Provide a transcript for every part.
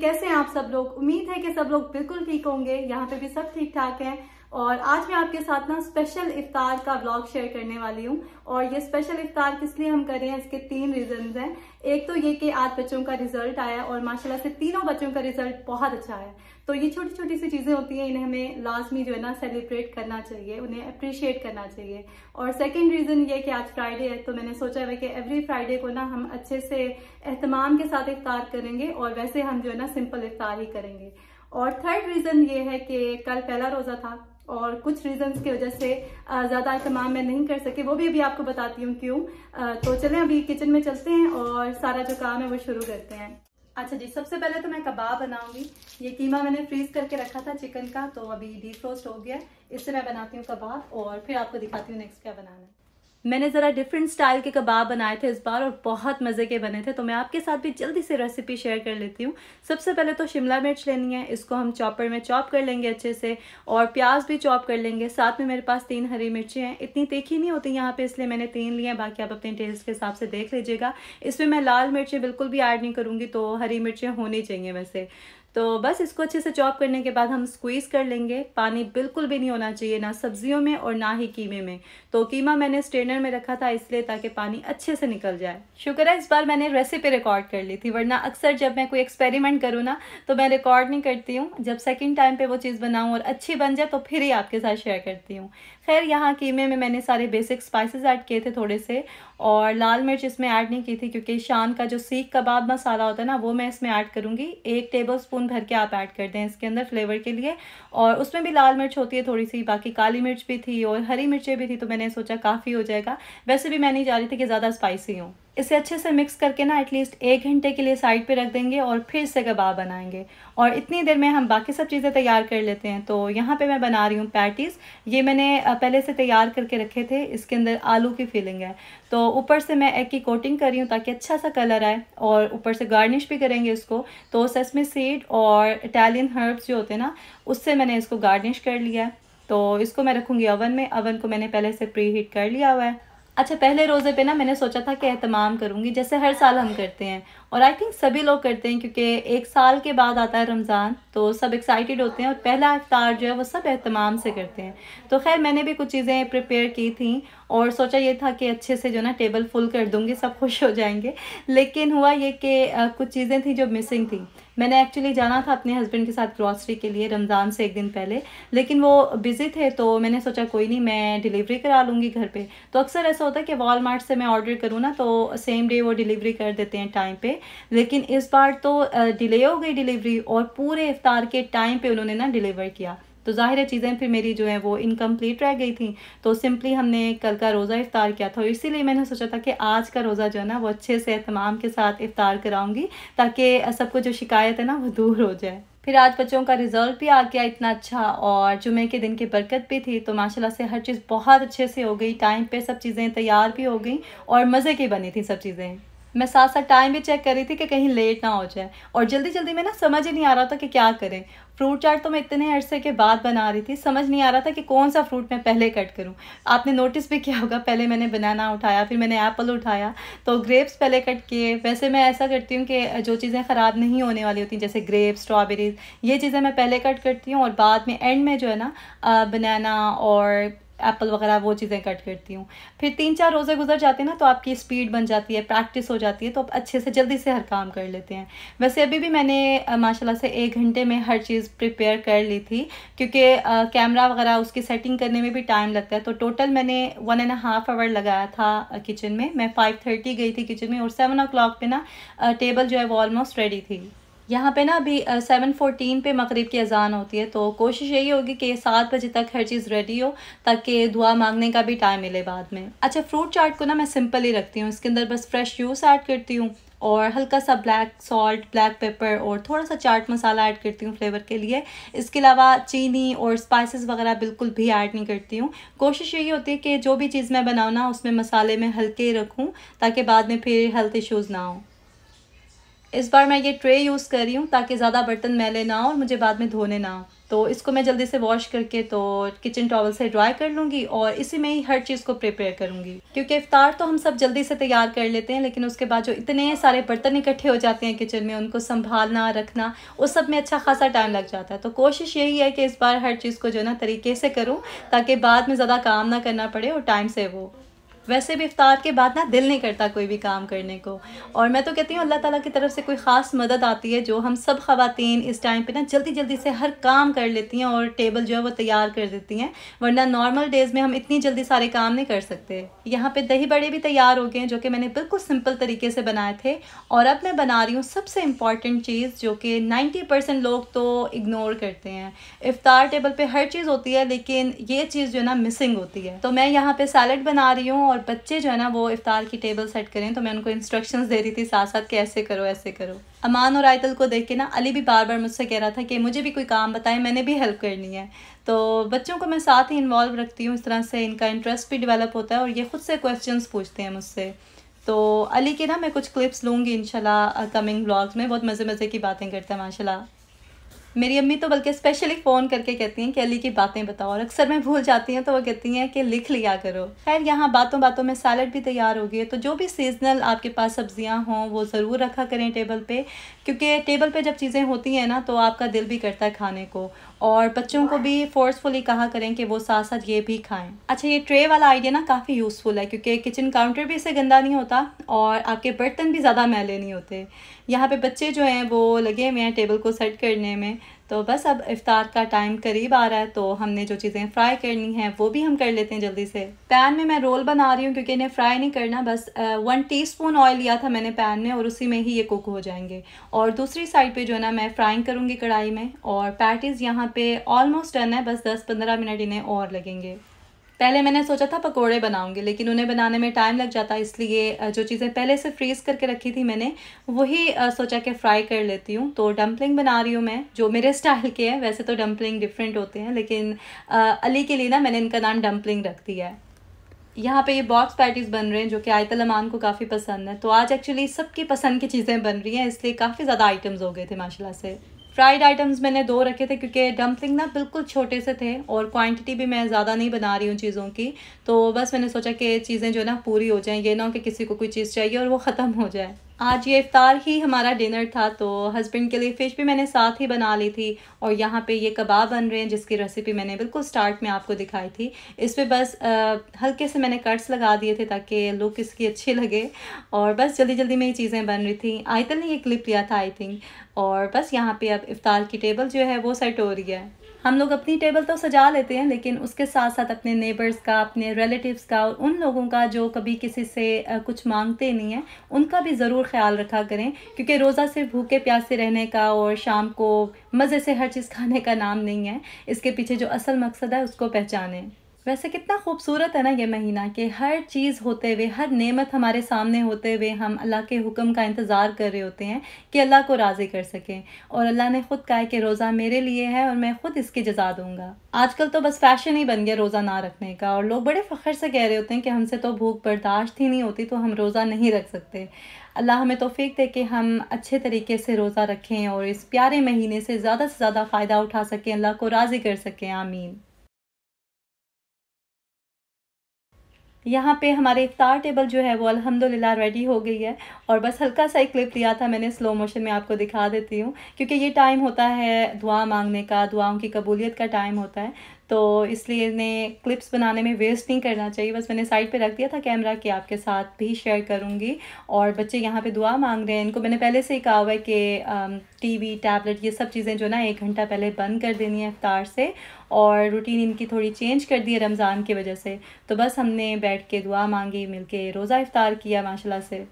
कैसे हैं आप सब लोग उम्मीद है कि सब लोग बिल्कुल ठीक होंगे यहाँ पे भी सब ठीक ठाक हैं और आज मैं आपके साथ ना स्पेशल इफ्तार का ब्लॉग शेयर करने वाली हूँ और ये स्पेशल इफ्तार किस लिए हम कर रहे हैं इसके तीन रीजन हैं एक तो ये कि आज बच्चों का रिजल्ट आया और माशाल्लाह से तीनों बच्चों का रिजल्ट बहुत अच्छा है तो ये छोटी छोटी सी चीज़ें होती हैं इन्हें हमें लाजमी जो है ना सेलिब्रेट करना चाहिए उन्हें अप्रिशिएट करना चाहिए और सेकेंड रीज़न ये कि आज फ्राइडे है तो मैंने सोचा है कि एवरी फ्राइडे को ना हम अच्छे से एहतमाम के साथ इफ्तार करेंगे और वैसे हम जो है ना सिंपल इफ्तार ही करेंगे और थर्ड रीज़न ये है कि कल पहला रोज़ा था और कुछ रीजंस की वजह से ज़्यादा इस्तेमाल मैं नहीं कर सके वो भी अभी आपको बताती हूँ क्यों तो चलें अभी किचन में चलते हैं और सारा जो काम है वो शुरू करते हैं अच्छा जी सबसे पहले तो मैं कबाब बनाऊंगी ये कीमा मैंने फ्रीज करके रखा था चिकन का तो अभी डीप रोस्ट हो गया इससे मैं बनाती हूँ कबाब और फिर आपको दिखाती हूँ नेक्स्ट क्या बनाना है मैंने ज़रा डिफरेंट स्टाइल के कबाब बनाए थे इस बार और बहुत मज़े के बने थे तो मैं आपके साथ भी जल्दी से रेसिपी शेयर कर लेती हूँ सबसे पहले तो शिमला मिर्च लेनी है इसको हम चॉपर में चॉप कर लेंगे अच्छे से और प्याज भी चॉप कर लेंगे साथ में मेरे पास तीन हरी मिर्चें हैं इतनी तीखी नहीं होती यहाँ पर इसलिए मैंने तीन लिए हैं बाकी आप अपने टेस्ट के हिसाब से देख लीजिएगा इसमें मैं लाल मिर्चें बिल्कुल भी ऐड नहीं करूँगी तो हरी मिर्चें होनी चाहिए वैसे तो बस इसको अच्छे से चॉप करने के बाद हम स्क्वीज़ कर लेंगे पानी बिल्कुल भी नहीं होना चाहिए ना सब्जियों में और ना ही कीमे में तो कीमा मैंने स्ट्रेनर में रखा था इसलिए ताकि पानी अच्छे से निकल जाए शुक्र है इस बार मैंने रेसिपी रिकॉर्ड कर ली थी वरना अक्सर जब मैं कोई एक्सपेरिमेंट करूँ ना तो मैं रिकॉर्ड नहीं करती हूँ जब सेकेंड टाइम पर वो चीज़ बनाऊँ और अच्छी बन जाए तो फिर ही आपके साथ शेयर करती हूँ खैर यहाँ कीमे में मैंने सारे बेसिक स्पाइसेस ऐड किए थे थोड़े से और लाल मिर्च इसमें ऐड नहीं की थी क्योंकि शान का जो सीख कबाब मसाला होता है ना वो मैं इसमें ऐड करूँगी एक टेबल स्पून भर के आप ऐड कर दें इसके अंदर फ्लेवर के लिए और उसमें भी लाल मिर्च होती है थोड़ी सी बाकी काली मिर्च भी थी और हरी मिर्चें भी थी तो मैंने सोचा काफ़ी हो जाएगा वैसे भी मैं नहीं चाह रही थी कि ज़्यादा स्पाइसी हूँ इसे अच्छे से मिक्स करके ना एटलीस्ट एक घंटे के लिए साइड पे रख देंगे और फिर से कबाब बनाएंगे और इतनी देर में हम बाकी सब चीज़ें तैयार कर लेते हैं तो यहाँ पे मैं बना रही हूँ पैटीज़ ये मैंने पहले से तैयार करके रखे थे इसके अंदर आलू की फीलिंग है तो ऊपर से मैं एग की कोटिंग कर रही हूँ ताकि अच्छा सा कलर आए और ऊपर से गार्निश भी करेंगे इसको तो ससमे सीड और इटालियन हर्ब्स जो होते हैं ना उससे मैंने इसको गार्निश कर लिया है तो इसको मैं रखूँगी अवन में अवन को मैंने पहले से प्री हीट कर लिया हुआ है अच्छा पहले रोज़े पे ना मैंने सोचा था कि अहतमाम करूँगी जैसे हर साल हम करते हैं और आई थिंक सभी लोग करते हैं क्योंकि एक साल के बाद आता है रमज़ान तो सब एक्साइटेड होते हैं और पहला अफ्तार जो है वो सब अहतमाम से करते हैं तो खैर मैंने भी कुछ चीज़ें प्रिपेयर की थी और सोचा ये था कि अच्छे से जो ना टेबल फुल कर दूँगी सब खुश हो जाएंगे लेकिन हुआ ये कि कुछ चीज़ें थी जो मिसिंग थी मैंने एक्चुअली जाना था अपने हस्बैंड के साथ ग्रॉसरी के लिए रमज़ान से एक दिन पहले लेकिन वो बिज़ी थे तो मैंने सोचा कोई नहीं मैं डिलीवरी करा लूँगी घर पर तो अक्सर ऐसा होता है कि वॉलमार्ट से मैं ऑर्डर करूँ ना तो सेम डे वो डिलीवरी कर देते हैं टाइम पर लेकिन इस बार तो डिले हो गई डिलीवरी और पूरे इफ्तार के टाइम पर उन्होंने ना डिलीवर किया तो ज़ाहिर चीज़ें फिर मेरी जो है वो इनकम्प्लीट रह गई थी तो सिंपली हमने कल का रोज़ा इफ़ार किया था और इसीलिए मैंने सोचा था कि आज का रोज़ा जो है ना वो अच्छे से तमाम के साथ इफ़ार कराऊँगी ताकि सबको जो शिकायत है ना वो दूर हो जाए फिर आज बच्चों का रिज़ल्ट भी आ गया इतना अच्छा और जुमे के दिन की बरकत भी थी तो माशाल्लाह से हर चीज़ बहुत अच्छे से हो गई टाइम पे सब चीज़ें तैयार भी हो गई और मज़े की बनी थी सब चीज़ें मैं साथ साथ टाइम भी चेक कर रही थी कि कहीं लेट ना हो जाए और जल्दी जल्दी में ना समझ ही नहीं आ रहा था कि क्या करें फ्रूट चाट तो मैं इतने अरसे के बाद बना रही थी समझ नहीं आ रहा था कि कौन सा फ्रूट मैं पहले कट करूं आपने नोटिस भी किया होगा पहले मैंने बनाना उठाया फिर मैंने एप्पल उठाया तो ग्रेप्स पहले कट किए वैसे मैं ऐसा करती हूँ कि जो चीज़ें ख़राब नहीं होने वाली होती जैसे ग्रेप्स स्ट्रॉबेरीज़ ये चीज़ें मैं पहले कट करती हूँ और बाद में एंड में जो है ना बनाना और एप्पल वगैरह वो चीज़ें कट करती हूँ फिर तीन चार रोज़े गुजर जाते हैं ना तो आपकी स्पीड बन जाती है प्रैक्टिस हो जाती है तो आप अच्छे से जल्दी से हर काम कर लेते हैं वैसे अभी भी मैंने माशाल्लाह से एक घंटे में हर चीज़ प्रिपेयर कर ली थी क्योंकि कैमरा वगैरह उसकी सेटिंग करने में भी टाइम लगता है तो टोटल मैंने वन एंड हाफ आवर लगाया था किचन में मैं फाइव थर्टी गई थी किचन में और सेवन ओ क्लॉक पर ना टेबल जो है वो ऑलमोस्ट रेडी थी यहाँ पे ना अभी सेवन फोर्टीन पे मकरब की अजान होती है तो कोशिश यही होगी कि सात बजे तक हर चीज़ रेडी हो ताकि दुआ मांगने का भी टाइम मिले बाद में अच्छा फ्रूट चाट को ना मैं सिंपल ही रखती हूँ इसके अंदर बस फ्रेश जूस ऐड करती हूँ और हल्का सा ब्लैक सॉल्ट ब्लैक पेपर और थोड़ा सा चाट मसाला ऐड करती हूँ फ्लेवर के लिए इसके अलावा चीनी और स्पाइसेस वगैरह बिल्कुल भी ऐड नहीं करती हूँ कोशिश यही होती है कि जो भी चीज़ मैं बनाऊँ ना उसमें मसाले में हल्के रखूँ ताकि बाद में फिर हेल्थ इश्यूज़ ना हों इस बार मैं ये ट्रे यूज़ कर रही हूँ ताकि ज़्यादा बर्तन मैले ना हो और मुझे बाद में धोने ना हो तो इसको मैं जल्दी से वॉश करके तो किचन टॉवल से ड्राई कर लूँगी और इसी में ही हर चीज़ को प्रिपेयर करूँगी क्योंकि इफ़ार तो हम सब जल्दी से तैयार कर लेते हैं लेकिन उसके बाद जो इतने सारे बर्तन इकट्ठे हो जाते हैं किचन में उनको संभालना रखना उस सब में अच्छा खासा टाइम लग जाता है तो कोशिश यही है कि इस बार हर चीज़ को जो ना तरीके से करूँ ताकि बाद में ज़्यादा काम ना करना पड़े और टाइम सेव हो वैसे भी इफ़ार के बाद ना दिल नहीं करता कोई भी काम करने को और मैं तो कहती हूँ अल्लाह ताला की तरफ से कोई ख़ास मदद आती है जो हम सब खातन इस टाइम पे ना जल्दी जल्दी से हर काम कर लेती हैं और टेबल जो है वो तैयार कर देती हैं वरना नॉर्मल डेज़ में हम इतनी जल्दी सारे काम नहीं कर सकते यहाँ पर दही बड़े भी तैयार हो गए हैं जो कि मैंने बिल्कुल सिंपल तरीके से बनाए थे और अब मैं बना रही हूँ सबसे इम्पॉर्टेंट चीज़ जो कि नाइन्टी परसेंट लोग तो इग्नोर करते हैं इफ़ार टेबल पर हर चीज़ होती है लेकिन ये चीज़ जो है ना मिसिंग होती है तो मैं यहाँ पर सैलड बना रही हूँ और और बच्चे जो है ना वो इफ़ार की टेबल सेट करें तो मैं उनको इंस्ट्रक्शंस दे रही थी साथ साथ कि ऐसे करो ऐसे करो अमान और आयतल को देख के ना अली भी बार बार मुझसे कह रहा था कि मुझे भी कोई काम बताएं मैंने भी हेल्प करनी है तो बच्चों को मैं साथ ही इन्वॉल्व रखती हूँ इस तरह से इनका इंटरेस्ट भी डिवेलप होता है और ये ख़ुद से क्वेश्चन पूछते हैं मुझसे तो अली के ना मैं कुछ क्लिप्स लूँगी इन कमिंग ब्लॉग्स में बहुत मज़े मज़े की बातें करता है माशाल्लाह मेरी अम्मी तो बल्कि स्पेशली फ़ोन करके कहती हैं कि अली की बातें बताओ और अक्सर मैं भूल जाती हूँ तो वो कहती हैं कि लिख लिया करो खैर यहाँ बातों बातों में सैलड भी तैयार हो गई है तो जो भी सीजनल आपके पास सब्जियाँ हों वो ज़रूर रखा करें टेबल पे क्योंकि टेबल पे जब चीज़ें होती हैं ना तो आपका दिल भी करता है खाने को और बच्चों को भी फोर्सफुली कहा करें कि वो साथ साथ ये भी खाएं अच्छा ये ट्रे वाला आइडिया ना काफ़ी यूज़फुल है क्योंकि किचन काउंटर भी इससे गंदा नहीं होता और आपके बर्तन भी ज़्यादा मैले नहीं होते यहाँ पे बच्चे जो हैं वो लगे हुए हैं टेबल को सेट करने में तो बस अब इफ़ार का टाइम करीब आ रहा है तो हमने जो चीज़ें फ्राई करनी हैं वो भी हम कर लेते हैं जल्दी से पैन में मैं रोल बना रही हूँ क्योंकि इन्हें फ्राई नहीं करना बस वन टीस्पून ऑयल लिया था मैंने पैन में और उसी में ही ये कुक हो जाएंगे और दूसरी साइड पे जो है ना मैं फ्राइंग करूँगी कढ़ाई में और पैटीज़ यहाँ पर ऑलमोस्ट डन है बस दस पंद्रह मिनट इन्हें और लगेंगे पहले मैंने सोचा था पकोड़े बनाऊंगी लेकिन उन्हें बनाने में टाइम लग जाता है इसलिए जो चीज़ें पहले से फ्रीज़ करके रखी थी मैंने वही सोचा कि फ्राई कर लेती हूँ तो डम्पलिंग बना रही हूँ मैं जो मेरे स्टाइल के हैं वैसे तो डम्पलिंग डिफरेंट होते हैं लेकिन अली के लिए ना मैंने इनका नाम डम्पलिंग रख दिया है यहाँ पे ये बॉक्स पैटीज बन रहे हैं जो कि आयतल अमान को काफ़ी पसंद है तो आज एक्चुअली सबकी पसंद की चीज़ें बन रही हैं इसलिए काफ़ी ज़्यादा आइटम्स हो गए थे माशाल्लाह से फ्राइड आइटम्स मैंने दो रखे थे क्योंकि डम्पलिंग ना बिल्कुल छोटे से थे और क्वांटिटी भी मैं ज़्यादा नहीं बना रही हूँ चीज़ों की तो बस मैंने सोचा कि चीज़ें जो है ना पूरी हो जाएँ ये ना हो कि किसी को कोई चीज़ चाहिए और वो ख़त्म हो जाए आज ये इफ्तार ही हमारा डिनर था तो हस्बैंड के लिए फ़िश भी मैंने साथ ही बना ली थी और यहाँ पे ये कबाब बन रहे हैं जिसकी रेसिपी मैंने बिल्कुल स्टार्ट में आपको दिखाई थी इस पर बस आ, हल्के से मैंने कट्स लगा दिए थे ताकि लुक इसकी अच्छी लगे और बस जल्दी जल्दी में ये चीज़ें बन रही थी आयतल ने ये क्लिप लिया था आई थिंक और बस यहाँ पर अब इफ़ार की टेबल जो है वो सेट हो रही है हम लोग अपनी टेबल तो सजा लेते हैं लेकिन उसके साथ साथ अपने नेबर्स का अपने रिलेटिव्स का और उन लोगों का जो कभी किसी से कुछ मांगते नहीं हैं उनका भी ज़रूर ख्याल रखा करें क्योंकि रोज़ा सिर्फ भूखे प्यासे रहने का और शाम को मज़े से हर चीज़ खाने का नाम नहीं है इसके पीछे जो असल मकसद है उसको पहचानें वैसे कितना खूबसूरत है ना ये महीना कि हर चीज़ होते हुए हर नेमत हमारे सामने होते हुए हम अल्लाह के हुक्म का इंतज़ार कर रहे होते हैं कि अल्लाह को राज़ी कर सकें और अल्लाह ने ख़ुद कहा कि रोज़ा मेरे लिए है और मैं ख़ुद इसकी जजा दूंगा आजकल तो बस फैशन ही बन गया रोज़ा ना रखने का और लोग बड़े फ़ख्र से कह रहे होते हैं कि हमसे तो भूख बर्दाश्त ही नहीं होती तो हम रोज़ा नहीं रख सकते अल्लाह हमें तोफ़ी दे कि हम अच्छे तरीके से रोज़ा रखें और इस प्यारे महीने से ज़्यादा से ज़्यादा फ़ायदा उठा सकें अल्लाह को राज़ी कर सकें आमीन यहाँ पे हमारे इफ्तार टेबल जो है वो अल्हम्दुलिल्लाह रेडी हो गई है और बस हल्का सा एक क्लिप लिया था मैंने स्लो मोशन में आपको दिखा देती हूँ क्योंकि ये टाइम होता है दुआ मांगने का दुआओं की कबूलियत का टाइम होता है तो इसलिए इन्हें क्लिप्स बनाने में वेस्ट नहीं करना चाहिए बस मैंने साइड पे रख दिया था कैमरा कि आपके साथ भी शेयर करूँगी और बच्चे यहाँ पे दुआ मांग रहे हैं इनको मैंने पहले से ही कहा हुआ है कि टीवी टैबलेट ये सब चीज़ें जो ना एक घंटा पहले बंद कर देनी है अफ्तार से और रूटीन इनकी थोड़ी चेंज कर दी है रमज़ान की वजह से तो बस हमने बैठ के दुआ मांगी मिल के रोज़ा इफ्तार किया माशाल्लाह से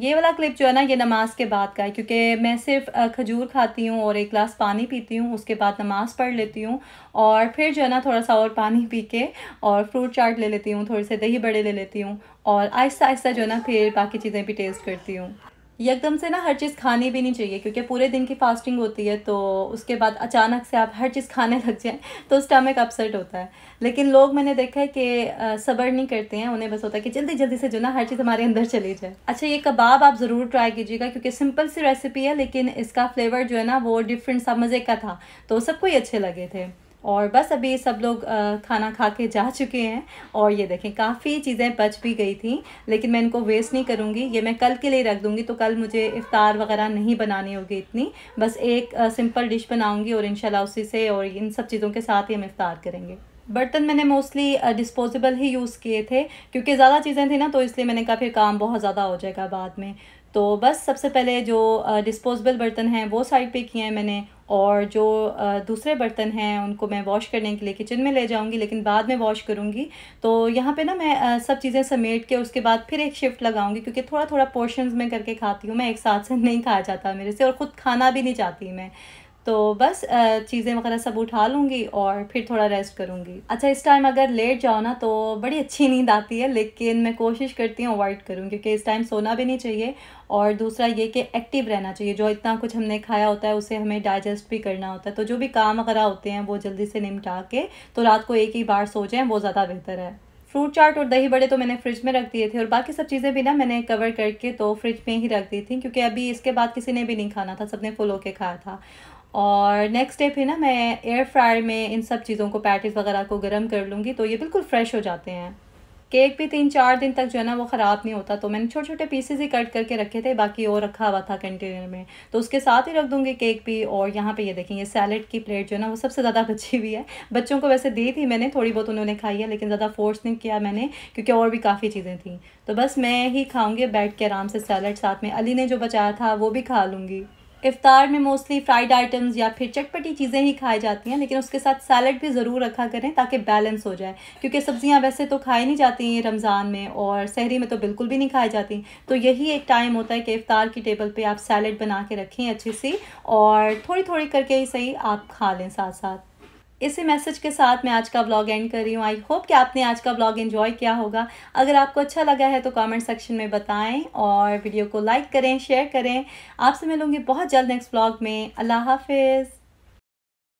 ये वाला क्लिप जो है ना ये नमाज के बाद का है क्योंकि मैं सिर्फ खजूर खाती हूँ और एक गिलास पानी पीती हूँ उसके बाद नमाज़ पढ़ लेती हूँ और फिर जो है ना थोड़ा सा और पानी पी के और फ्रूट चाट ले लेती हूँ थोड़े से दही बड़े ले लेती हूँ और आहिस्ता आहिस्ता जो है ना फिर बाकी चीज़ें भी टेस्ट करती हूँ एकदम से ना हर चीज़ खानी भी नहीं चाहिए क्योंकि पूरे दिन की फास्टिंग होती है तो उसके बाद अचानक से आप हर चीज़ खाने लग जाएं तो स्टमक अपसेट होता है लेकिन लोग मैंने देखा है कि सब्र नहीं करते हैं उन्हें बस होता है कि जल्दी जल्दी से जो ना हर चीज़ हमारे अंदर चली जाए अच्छा ये कबाब आप ज़रूर ट्राई कीजिएगा क्योंकि सिंपल सी रेसिपी है लेकिन इसका फ्लेवर जो है ना वो डिफरेंट सा मज़े का था तो सबको ही अच्छे लगे थे और बस अभी सब लोग खाना खा के जा चुके हैं और ये देखें काफ़ी चीज़ें बच भी गई थी लेकिन मैं इनको वेस्ट नहीं करूँगी ये मैं कल के लिए रख दूँगी तो कल मुझे इफ़ार वगैरह नहीं बनानी होगी इतनी बस एक सिंपल डिश बनाऊँगी और इन उसी से और इन सब चीज़ों के साथ ही हम इफ़ार करेंगे बर्तन मैंने मोस्टली डिस्पोजेबल ही यूज़ किए थे क्योंकि ज़्यादा चीज़ें थी ना तो इसलिए मैंने कहा फिर काम बहुत ज़्यादा हो जाएगा बाद में तो बस सबसे पहले जो डिस्पोजेबल बर्तन हैं वो साइड पे किए हैं मैंने और जो दूसरे बर्तन हैं उनको मैं वॉश करने के लिए किचन में ले जाऊंगी लेकिन बाद में वॉश करूंगी तो यहाँ पे ना मैं सब चीज़ें समेट के उसके बाद फिर एक शिफ्ट लगाऊंगी क्योंकि थोड़ा थोड़ा पोर्शन में करके खाती हूँ मैं एक साथ से नहीं खाया जाता मेरे से और ख़ुद खाना भी नहीं चाहती मैं तो बस चीज़ें वगैरह सब उठा लूँगी और फिर थोड़ा रेस्ट करूँगी अच्छा इस टाइम अगर लेट जाओ ना तो बड़ी अच्छी नींद आती है लेकिन मैं कोशिश करती हूँ अवॉइड करूँ क्योंकि इस टाइम सोना भी नहीं चाहिए और दूसरा ये कि एक्टिव रहना चाहिए जो इतना कुछ हमने खाया होता है उसे हमें डाइजेस्ट भी करना होता है तो जो भी काम वगैरह होते हैं वो जल्दी से निमटा के तो रात को एक ही बार सो जाएँ वो ज़्यादा बेहतर है फ्रूट चाट और दही बड़े तो मैंने फ्रिज में रख दिए थे और बाकी सब चीज़ें भी ना मैंने कवर करके तो फ्रिज में ही रख दी थी क्योंकि अभी इसके बाद किसी ने भी नहीं खाना था सबने फुल होके खाया था और नेक्स्ट स्टेप है ना मैं एयर फ्रायर में इन सब चीज़ों को पैटिस वगैरह को गर्म कर लूँगी तो ये बिल्कुल फ्रेश हो जाते हैं केक भी तीन चार दिन तक जो है ना वो ख़राब नहीं होता तो मैंने छोटे छोटे पीसेस ही कट करके रखे थे बाकी और रखा हुआ था कंटेनर में तो उसके साथ ही रख दूँगी केक भी और यहाँ पे ये देखें ये सैलड की प्लेट जो है ना वो सबसे ज़्यादा बची हुई है बच्चों को वैसे दी थी मैंने थोड़ी बहुत उन्होंने खाई है लेकिन ज़्यादा फोर्स नहीं किया मैंने क्योंकि और भी काफ़ी चीज़ें थी तो बस मैं ही खाऊँगी बैठ के आराम से सैलड साथ में अली ने जो बचाया था वो भी खा लूँगी इफ्तार में मोस्टली फ्राइड आइटम्स या फिर चटपटी चीज़ें ही खाई जाती हैं लेकिन उसके साथ सैलड भी ज़रूर रखा करें ताकि बैलेंस हो जाए क्योंकि सब्ज़ियाँ वैसे तो खाई नहीं जाती हैं रमज़ान में और शहरी में तो बिल्कुल भी नहीं खाई जाती तो यही एक टाइम होता है कि इफ़ार की टेबल पर आप सैलड बना के रखें अच्छी सी और थोड़ी थोड़ी करके ही सही आप खा लें साथ साथ इसी मैसेज के साथ मैं आज का ब्लॉग एंड कर रही हूँ आई होप कि आपने आज का ब्लॉग एंजॉय किया होगा अगर आपको अच्छा लगा है तो कमेंट सेक्शन में बताएं और वीडियो को लाइक करें शेयर करें आपसे मिलूँगी बहुत जल्द नेक्स्ट ब्लॉग में अल्लाह हाफिज़